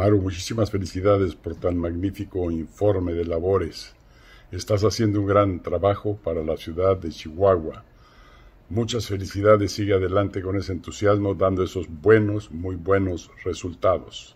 Maru, muchísimas felicidades por tan magnífico informe de labores. Estás haciendo un gran trabajo para la ciudad de Chihuahua. Muchas felicidades, sigue adelante con ese entusiasmo dando esos buenos, muy buenos resultados.